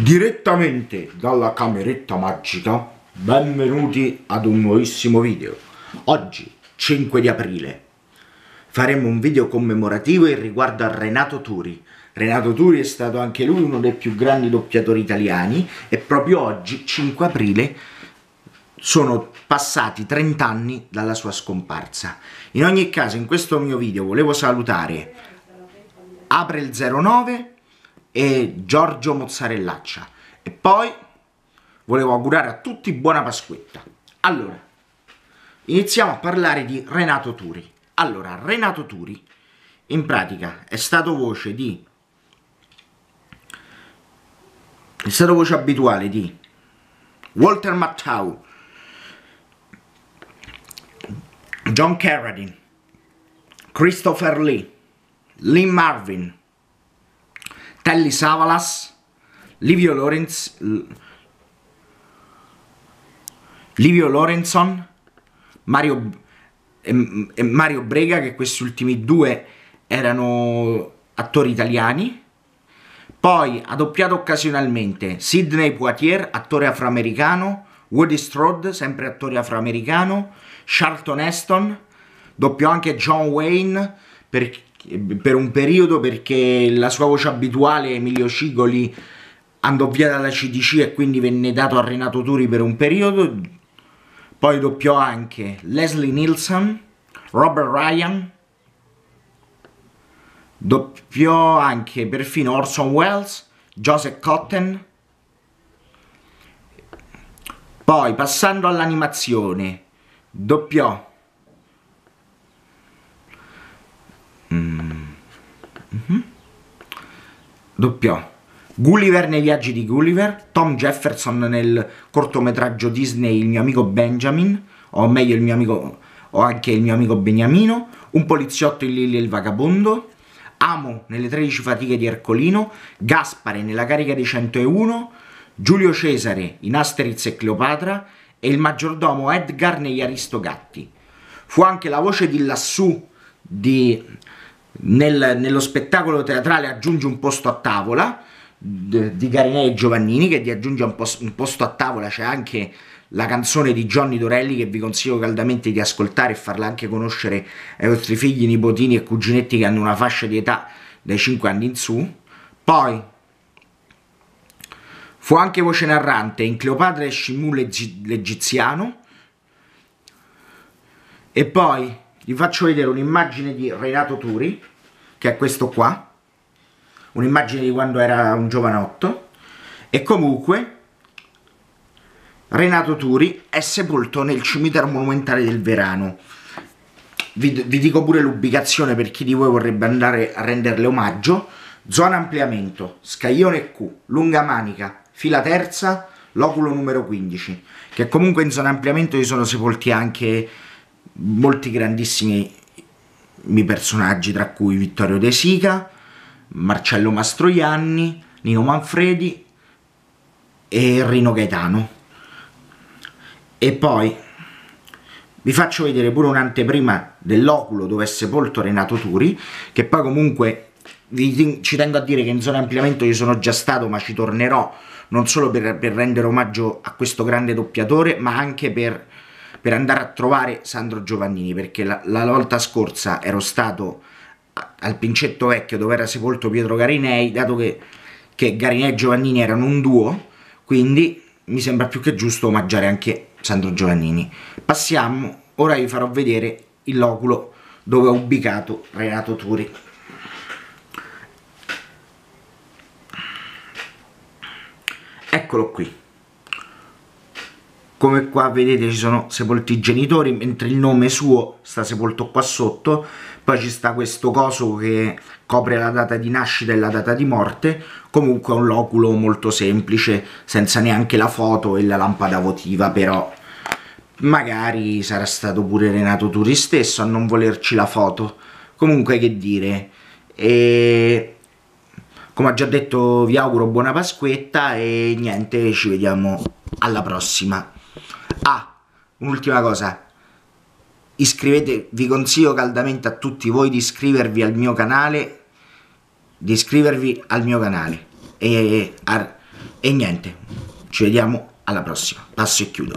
direttamente dalla cameretta magica benvenuti ad un nuovissimo video oggi 5 di aprile faremo un video commemorativo riguardo a Renato Turi Renato Turi è stato anche lui uno dei più grandi doppiatori italiani e proprio oggi 5 aprile sono passati 30 anni dalla sua scomparsa in ogni caso in questo mio video volevo salutare April 09 e Giorgio Mozzarellaccia. E poi volevo augurare a tutti buona Pasquetta. Allora, iniziamo a parlare di Renato Turi. Allora, Renato Turi in pratica è stato voce di è stato voce abituale di Walter Mattau, John Carradine, Christopher Lee, Lee Marvin, Telly Savalas, Livio Lorenz, Livio Lorenzon, Mario, e, e Mario Brega, che questi ultimi due erano attori italiani. Poi ha doppiato occasionalmente Sidney Poitier, attore afroamericano, Woody Strode, sempre attore afroamericano, Charlton Heston, doppiò anche John Wayne per per un periodo perché la sua voce abituale Emilio Cigoli andò via dalla CDC e quindi venne dato a Renato Turi per un periodo poi doppiò anche Leslie Nielsen Robert Ryan doppiò anche perfino Orson Welles Joseph Cotten poi passando all'animazione doppiò Mm. hmm Doppio. Gulliver nei viaggi di Gulliver, Tom Jefferson nel cortometraggio Disney Il mio amico Benjamin, o meglio il mio amico, o anche il mio amico Beniamino, Un poliziotto in Lily e il vagabondo, Amo nelle 13 fatiche di Ercolino, Gaspare nella carica dei 101, Giulio Cesare in Asterix e Cleopatra e il maggiordomo Edgar negli Aristogatti. Fu anche la voce di Lassù di, nel, nello spettacolo teatrale aggiunge un posto a tavola di Garinei e Giovannini che ti aggiunge un, posto, un posto a tavola c'è anche la canzone di Johnny Dorelli che vi consiglio caldamente di ascoltare e farla anche conoscere ai vostri figli, nipotini e cuginetti che hanno una fascia di età dai 5 anni in su poi fu anche voce narrante in Cleopatra e Shimù l'Egiziano e poi vi faccio vedere un'immagine di Renato Turi, che è questo qua, un'immagine di quando era un giovanotto, e comunque Renato Turi è sepolto nel cimitero monumentale del Verano. Vi, vi dico pure l'ubicazione per chi di voi vorrebbe andare a renderle omaggio. Zona ampliamento, scaglione Q, lunga manica, fila terza, loculo numero 15, che comunque in zona ampliamento ci sono sepolti anche molti grandissimi personaggi, tra cui Vittorio De Sica, Marcello Mastroianni, Nino Manfredi e Rino Gaetano. E poi vi faccio vedere pure un'anteprima dell'oculo dove è sepolto Renato Turi, che poi comunque vi, ci tengo a dire che in zona ampliamento io sono già stato, ma ci tornerò non solo per, per rendere omaggio a questo grande doppiatore, ma anche per per andare a trovare Sandro Giovannini perché la, la volta scorsa ero stato al Pincetto Vecchio dove era sepolto Pietro Garinei dato che, che Garinei e Giovannini erano un duo quindi mi sembra più che giusto omaggiare anche Sandro Giovannini passiamo, ora vi farò vedere il loculo dove ho ubicato Renato Turi eccolo qui come qua vedete ci sono sepolti i genitori mentre il nome suo sta sepolto qua sotto poi ci sta questo coso che copre la data di nascita e la data di morte comunque è un loculo molto semplice senza neanche la foto e la lampada votiva però magari sarà stato pure Renato Turi stesso a non volerci la foto comunque che dire e come ho già detto vi auguro buona Pasquetta e niente ci vediamo alla prossima Ah, un'ultima cosa. Iscrivetevi, vi consiglio caldamente a tutti voi di iscrivervi al mio canale, di iscrivervi al mio canale. E, e, e, e niente, ci vediamo alla prossima. Passo e chiudo.